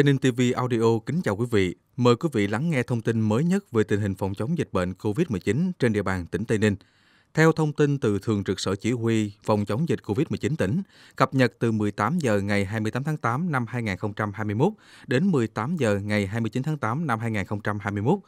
Tây Ninh TV Audio kính chào quý vị. Mời quý vị lắng nghe thông tin mới nhất về tình hình phòng chống dịch bệnh COVID-19 trên địa bàn tỉnh Tây Ninh. Theo thông tin từ Thường trực Sở Chỉ huy phòng chống dịch COVID-19 tỉnh, cập nhật từ 18 giờ ngày 28 tháng 8 năm 2021 đến 18 giờ ngày 29 tháng 8 năm 2021,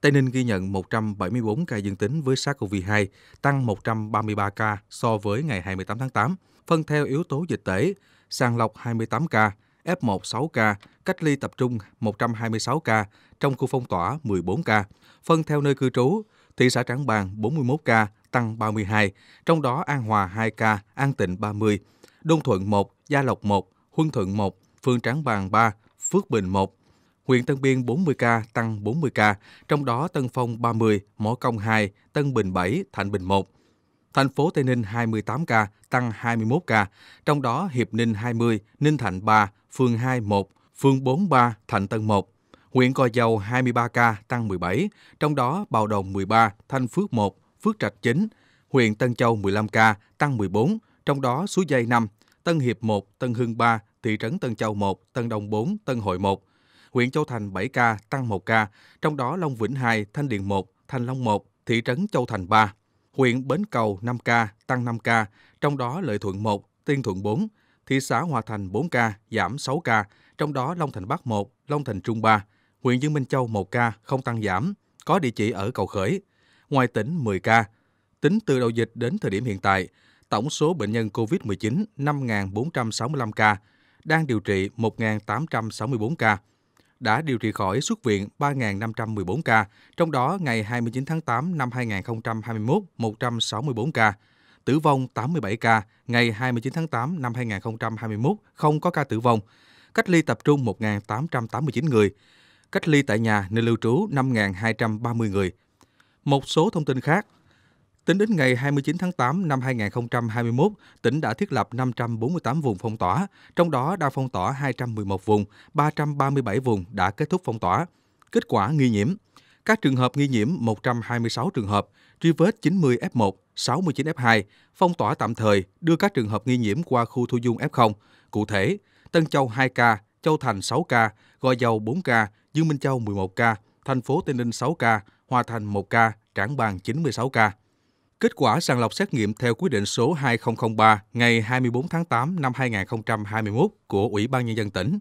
Tây Ninh ghi nhận 174 ca dương tính với SARS-CoV-2, tăng 133 ca so với ngày 28 tháng 8, phân theo yếu tố dịch tễ, sàng lọc 28 ca, F1 6 ca, cách ly tập trung 126 ca, trong khu phong tỏa 14 ca, phân theo nơi cư trú, thị xã Trảng Bàng 41 ca, tăng 32, trong đó An Hòa 2 ca, An Tịnh 30, Đông Thuận 1, Gia Lộc 1, Huân Thuận 1, Phương Trảng Bàng 3, Phước Bình 1, huyện Tân Biên 40 ca, tăng 40 ca, trong đó Tân Phong 30, Mỏ Công 2, Tân Bình 7, Thạnh Bình 1, Thành phố Tây Ninh 28 ca, tăng 21 ca, trong đó Hiệp Ninh 20, Ninh Thạnh 3, phường 2 1, phường 43, Thạnh Tân 1. Huyện Gò Dầu 23 ca, tăng 17, trong đó Bào Đồng 13, Thanh Phước 1, Phước Trạch 9, huyện Tân Châu 15 ca, tăng 14, trong đó Suối Dây 5, Tân Hiệp 1, Tân Hưng 3, thị trấn Tân Châu 1, Tân Đông 4, Tân Hội 1. Huyện Châu Thành 7 ca, tăng 1 ca, trong đó Long Vĩnh 2, Thanh Điện 1, thanh Long 1, thị trấn Châu Thành 3 huyện Bến Cầu 5 ca, tăng 5 ca, trong đó Lợi Thuận 1, Tiên Thuận 4, thị xã Hòa Thành 4 ca, giảm 6 ca, trong đó Long Thành Bắc 1, Long Thành Trung 3, huyện Dương Minh Châu 1 ca, không tăng giảm, có địa chỉ ở Cầu Khởi, ngoài tỉnh 10 ca. Tính từ đầu dịch đến thời điểm hiện tại, tổng số bệnh nhân COVID-19 5.465 ca, đang điều trị 1.864 ca, đã điều trị khỏi xuất viện 3.514 ca, trong đó ngày 29 tháng 8 năm 2021 164 ca, tử vong 87 ca, ngày 29 tháng 8 năm 2021 không có ca tử vong, cách ly tập trung 1.889 người, cách ly tại nhà nơi lưu trú 5.230 người. Một số thông tin khác, Tính đến ngày 29 tháng 8 năm 2021, tỉnh đã thiết lập 548 vùng phong tỏa, trong đó đang phong tỏa 211 vùng, 337 vùng đã kết thúc phong tỏa. Kết quả nghi nhiễm các trường hợp nghi nhiễm 126 trường hợp, truy vết 90 F1, 69 F2, phong tỏa tạm thời, đưa các trường hợp nghi nhiễm qua khu thu dung F0. Cụ thể, Tân Châu 2 ca, Châu Thành 6 ca, Gò Dầu 4 ca, Dương Minh Châu 11 ca, thành phố Tây Ninh 6 ca, Hòa Thành 1 ca, Trảng Bàng 96 ca. Kết quả sàng lọc xét nghiệm theo quyết định số 2003 ngày 24 tháng 8 năm 2021 của Ủy ban Nhân dân tỉnh.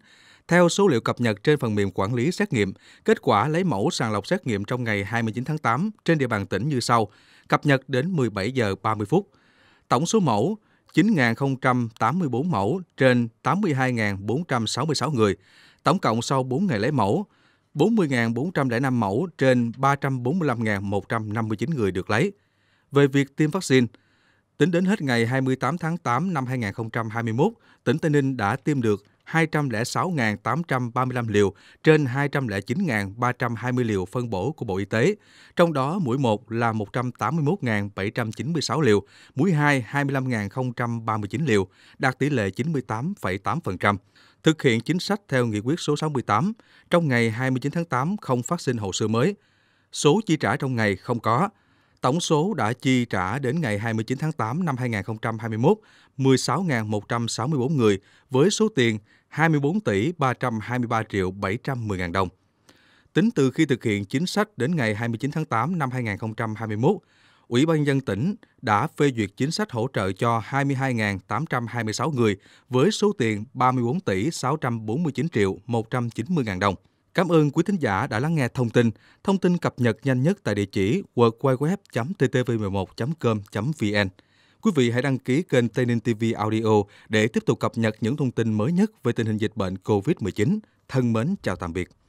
Theo số liệu cập nhật trên phần mềm quản lý xét nghiệm, kết quả lấy mẫu sàng lọc xét nghiệm trong ngày 29 tháng 8 trên địa bàn tỉnh như sau, cập nhật đến 17 giờ 30 phút. Tổng số mẫu 9.084 mẫu trên 82.466 người. Tổng cộng sau 4 ngày lấy mẫu, 40.405 mẫu trên 345.159 người được lấy về việc tiêm vaccine. Tính đến hết ngày 28 tháng 8 năm 2021, tỉnh Tây Ninh đã tiêm được 206.835 liều trên 209.320 liều phân bổ của Bộ Y tế, trong đó mũi 1 là 181.796 liều, mũi 2 25.039 liều, đạt tỷ lệ 98,8%. Thực hiện chính sách theo nghị quyết số 68, trong ngày 29 tháng 8 không phát sinh hồ sơ mới. Số chi trả trong ngày không có, Tổng số đã chi trả đến ngày 29 tháng 8 năm 2021, 16.164 người với số tiền 24 tỷ 323 triệu 710 ngàn đồng. Tính từ khi thực hiện chính sách đến ngày 29 tháng 8 năm 2021, Ủy ban dân tỉnh đã phê duyệt chính sách hỗ trợ cho 22.826 người với số tiền 34 tỷ 649 triệu 190 ngàn đồng. Cảm ơn quý thính giả đã lắng nghe thông tin. Thông tin cập nhật nhanh nhất tại địa chỉ www.ttv11.com.vn. Quý vị hãy đăng ký kênh Tây Ninh TV Audio để tiếp tục cập nhật những thông tin mới nhất về tình hình dịch bệnh COVID-19. Thân mến chào tạm biệt.